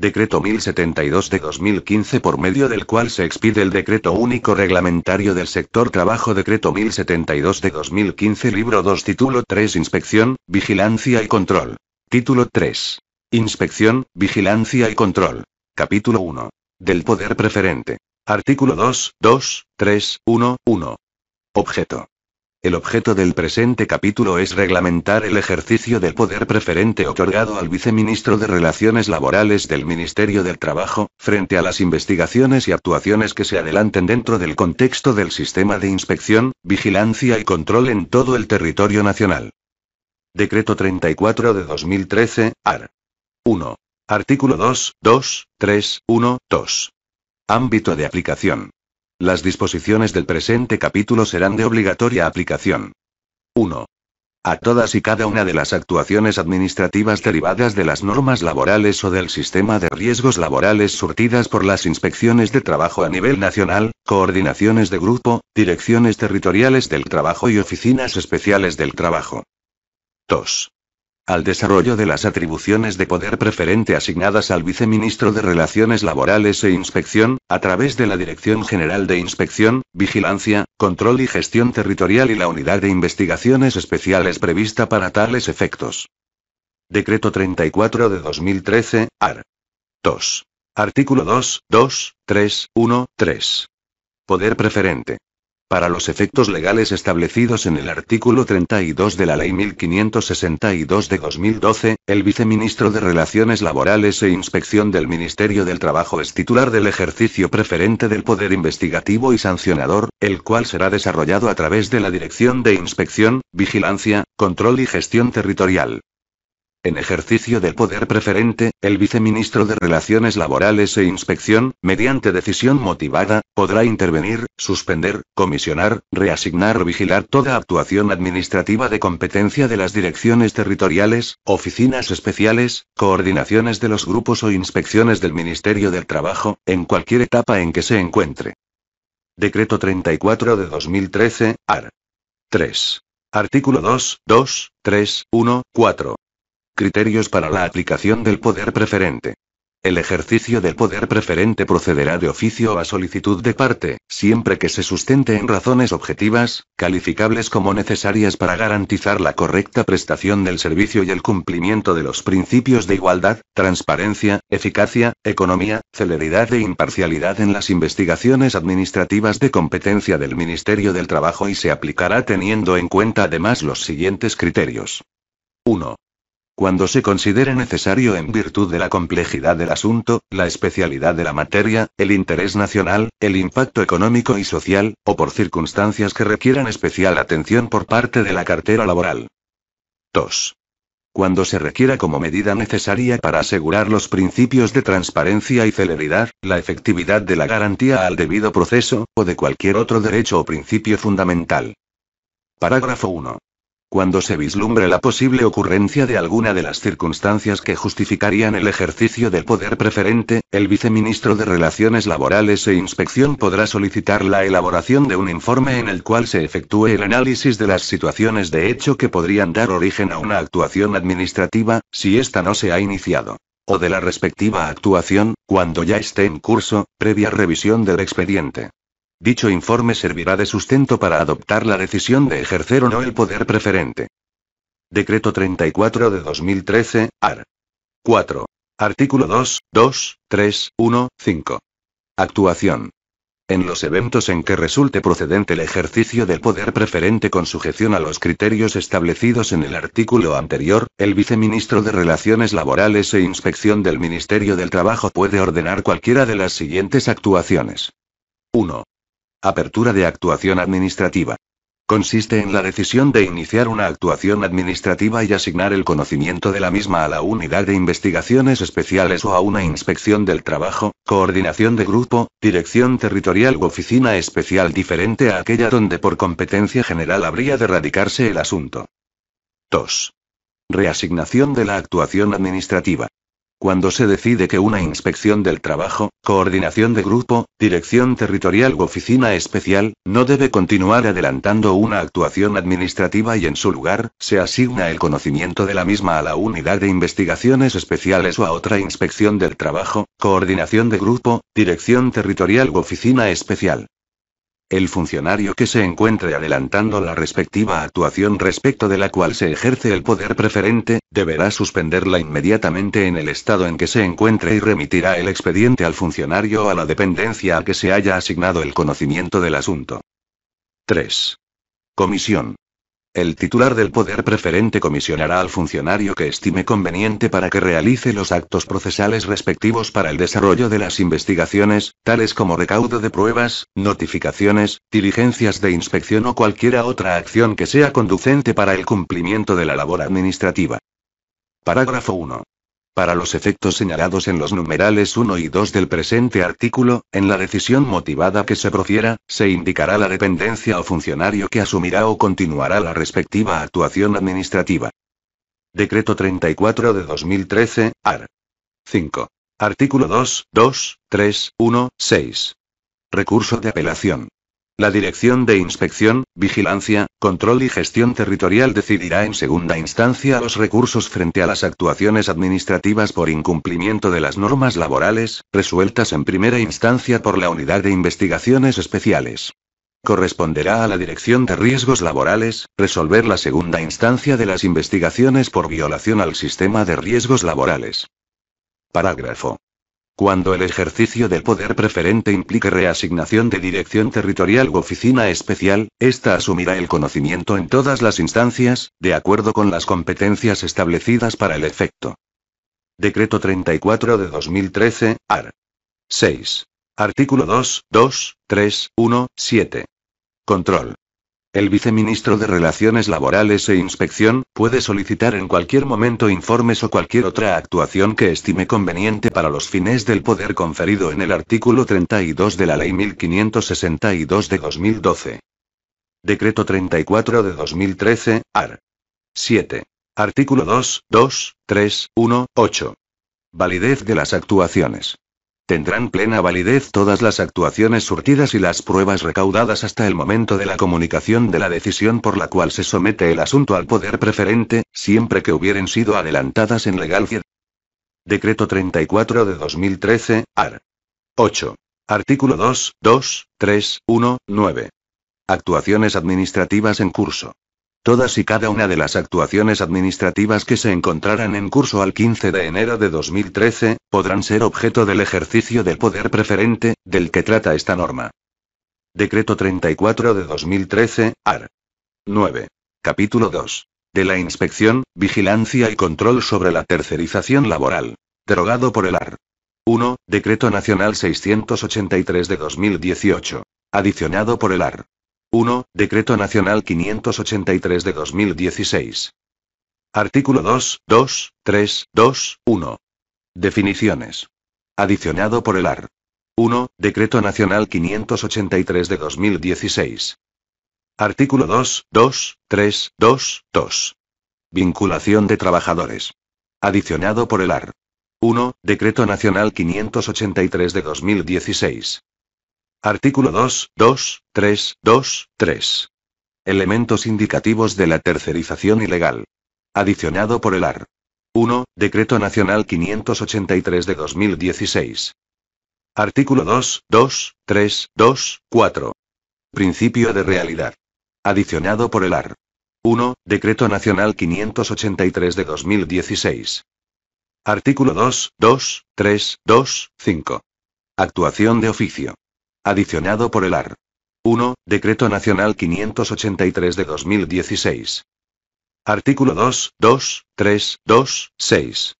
Decreto 1072 de 2015 por medio del cual se expide el Decreto Único Reglamentario del Sector Trabajo Decreto 1072 de 2015 Libro 2 Título 3 Inspección, Vigilancia y Control. Título 3. Inspección, Vigilancia y Control. Capítulo 1. Del Poder Preferente. Artículo 2, 2, 3, 1, 1. Objeto. El objeto del presente capítulo es reglamentar el ejercicio del poder preferente otorgado al viceministro de Relaciones Laborales del Ministerio del Trabajo, frente a las investigaciones y actuaciones que se adelanten dentro del contexto del sistema de inspección, vigilancia y control en todo el territorio nacional. Decreto 34 de 2013, AR. 1. Artículo 2, 2, 3, 1, 2. Ámbito de aplicación. Las disposiciones del presente capítulo serán de obligatoria aplicación. 1. A todas y cada una de las actuaciones administrativas derivadas de las normas laborales o del sistema de riesgos laborales surtidas por las inspecciones de trabajo a nivel nacional, coordinaciones de grupo, direcciones territoriales del trabajo y oficinas especiales del trabajo. 2 al desarrollo de las atribuciones de poder preferente asignadas al viceministro de Relaciones Laborales e Inspección, a través de la Dirección General de Inspección, Vigilancia, Control y Gestión Territorial y la Unidad de Investigaciones Especiales prevista para tales efectos. Decreto 34 de 2013, AR. 2. Artículo 2, 2, 3, 1, 3. Poder preferente para los efectos legales establecidos en el artículo 32 de la Ley 1562 de 2012, el viceministro de Relaciones Laborales e Inspección del Ministerio del Trabajo es titular del ejercicio preferente del poder investigativo y sancionador, el cual será desarrollado a través de la Dirección de Inspección, Vigilancia, Control y Gestión Territorial. En ejercicio del poder preferente, el viceministro de Relaciones Laborales e Inspección, mediante decisión motivada, podrá intervenir, suspender, comisionar, reasignar o vigilar toda actuación administrativa de competencia de las direcciones territoriales, oficinas especiales, coordinaciones de los grupos o inspecciones del Ministerio del Trabajo, en cualquier etapa en que se encuentre. Decreto 34 de 2013, AR. 3. Artículo 2, 2, 3, 1, 4. Criterios para la aplicación del poder preferente. El ejercicio del poder preferente procederá de oficio o a solicitud de parte, siempre que se sustente en razones objetivas, calificables como necesarias para garantizar la correcta prestación del servicio y el cumplimiento de los principios de igualdad, transparencia, eficacia, economía, celeridad e imparcialidad en las investigaciones administrativas de competencia del Ministerio del Trabajo y se aplicará teniendo en cuenta además los siguientes criterios. 1 cuando se considere necesario en virtud de la complejidad del asunto, la especialidad de la materia, el interés nacional, el impacto económico y social, o por circunstancias que requieran especial atención por parte de la cartera laboral. 2. Cuando se requiera como medida necesaria para asegurar los principios de transparencia y celeridad, la efectividad de la garantía al debido proceso, o de cualquier otro derecho o principio fundamental. Parágrafo 1. Cuando se vislumbre la posible ocurrencia de alguna de las circunstancias que justificarían el ejercicio del poder preferente, el viceministro de Relaciones Laborales e Inspección podrá solicitar la elaboración de un informe en el cual se efectúe el análisis de las situaciones de hecho que podrían dar origen a una actuación administrativa, si ésta no se ha iniciado o de la respectiva actuación, cuando ya esté en curso, previa revisión del expediente. Dicho informe servirá de sustento para adoptar la decisión de ejercer o no el poder preferente. Decreto 34 de 2013, AR. 4. Artículo 2, 2, 3, 1, 5. Actuación. En los eventos en que resulte procedente el ejercicio del poder preferente con sujeción a los criterios establecidos en el artículo anterior, el viceministro de Relaciones Laborales e Inspección del Ministerio del Trabajo puede ordenar cualquiera de las siguientes actuaciones. 1. Apertura de actuación administrativa. Consiste en la decisión de iniciar una actuación administrativa y asignar el conocimiento de la misma a la unidad de investigaciones especiales o a una inspección del trabajo, coordinación de grupo, dirección territorial u oficina especial diferente a aquella donde por competencia general habría de radicarse el asunto. 2. Reasignación de la actuación administrativa. Cuando se decide que una inspección del trabajo, coordinación de grupo, dirección territorial u oficina especial, no debe continuar adelantando una actuación administrativa y en su lugar, se asigna el conocimiento de la misma a la unidad de investigaciones especiales o a otra inspección del trabajo, coordinación de grupo, dirección territorial u oficina especial. El funcionario que se encuentre adelantando la respectiva actuación respecto de la cual se ejerce el poder preferente, deberá suspenderla inmediatamente en el estado en que se encuentre y remitirá el expediente al funcionario o a la dependencia a que se haya asignado el conocimiento del asunto. 3. Comisión. El titular del poder preferente comisionará al funcionario que estime conveniente para que realice los actos procesales respectivos para el desarrollo de las investigaciones, tales como recaudo de pruebas, notificaciones, diligencias de inspección o cualquiera otra acción que sea conducente para el cumplimiento de la labor administrativa. Parágrafo 1. Para los efectos señalados en los numerales 1 y 2 del presente artículo, en la decisión motivada que se profiera, se indicará la dependencia o funcionario que asumirá o continuará la respectiva actuación administrativa. Decreto 34 de 2013, AR. 5. Artículo 2, 2, 3, 1, 6. Recurso de apelación. La Dirección de Inspección, Vigilancia, Control y Gestión Territorial decidirá en segunda instancia los recursos frente a las actuaciones administrativas por incumplimiento de las normas laborales, resueltas en primera instancia por la Unidad de Investigaciones Especiales. Corresponderá a la Dirección de Riesgos Laborales, resolver la segunda instancia de las investigaciones por violación al sistema de riesgos laborales. Parágrafo cuando el ejercicio del poder preferente implique reasignación de dirección territorial u oficina especial, ésta asumirá el conocimiento en todas las instancias, de acuerdo con las competencias establecidas para el efecto. Decreto 34 de 2013, AR. 6. Artículo 2, 2, 3, 1, 7. Control. El viceministro de Relaciones Laborales e Inspección puede solicitar en cualquier momento informes o cualquier otra actuación que estime conveniente para los fines del poder conferido en el artículo 32 de la Ley 1562 de 2012. Decreto 34 de 2013, AR. 7. Artículo 2, 2, 3, 1, 8. Validez de las actuaciones. Tendrán plena validez todas las actuaciones surtidas y las pruebas recaudadas hasta el momento de la comunicación de la decisión por la cual se somete el asunto al poder preferente, siempre que hubieren sido adelantadas en legal. Decreto 34 de 2013, AR. 8. Artículo 2, 2, 3, 1, 9. Actuaciones administrativas en curso. Todas y cada una de las actuaciones administrativas que se encontraran en curso al 15 de enero de 2013, podrán ser objeto del ejercicio del poder preferente, del que trata esta norma. Decreto 34 de 2013, AR. 9. Capítulo 2. De la inspección, vigilancia y control sobre la tercerización laboral. Derogado por el AR. 1. Decreto Nacional 683 de 2018. Adicionado por el AR. 1. Decreto Nacional 583 de 2016. Artículo 2, 2, 3, 2, 1. Definiciones. Adicionado por el AR. 1. Decreto Nacional 583 de 2016. Artículo 2, 2, 3, 2, 2. Vinculación de trabajadores. Adicionado por el AR. 1. Decreto Nacional 583 de 2016. Artículo 2, 2, 3, 2, 3. Elementos indicativos de la tercerización ilegal. Adicionado por el AR. 1. Decreto Nacional 583 de 2016. Artículo 2, 2, 3, 2, 4. Principio de realidad. Adicionado por el AR. 1. Decreto Nacional 583 de 2016. Artículo 2, 2, 3, 2, 5. Actuación de oficio. Adicionado por el AR. 1. Decreto Nacional 583 de 2016. Artículo 2, 2, 3, 2, 6.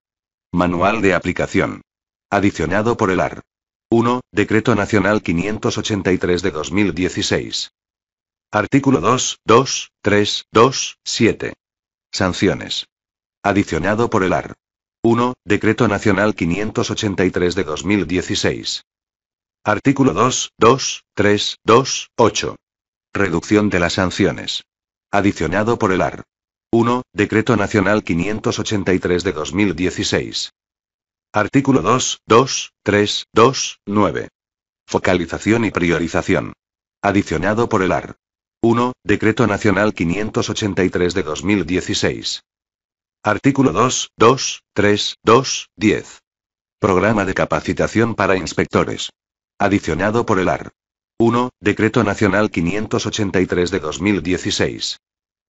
Manual de aplicación. Adicionado por el AR. 1. Decreto Nacional 583 de 2016. Artículo 2, 2, 3, 2, 7. Sanciones. Adicionado por el AR. 1. Decreto Nacional 583 de 2016. Artículo 2, 2, 3, 2, 8. Reducción de las sanciones. Adicionado por el AR. 1. Decreto Nacional 583 de 2016. Artículo 2, 2, 3, 2, 9. Focalización y priorización. Adicionado por el AR. 1. Decreto Nacional 583 de 2016. Artículo 2, 2, 3, 2, 10. Programa de capacitación para inspectores adicionado por el AR. 1, Decreto Nacional 583 de 2016.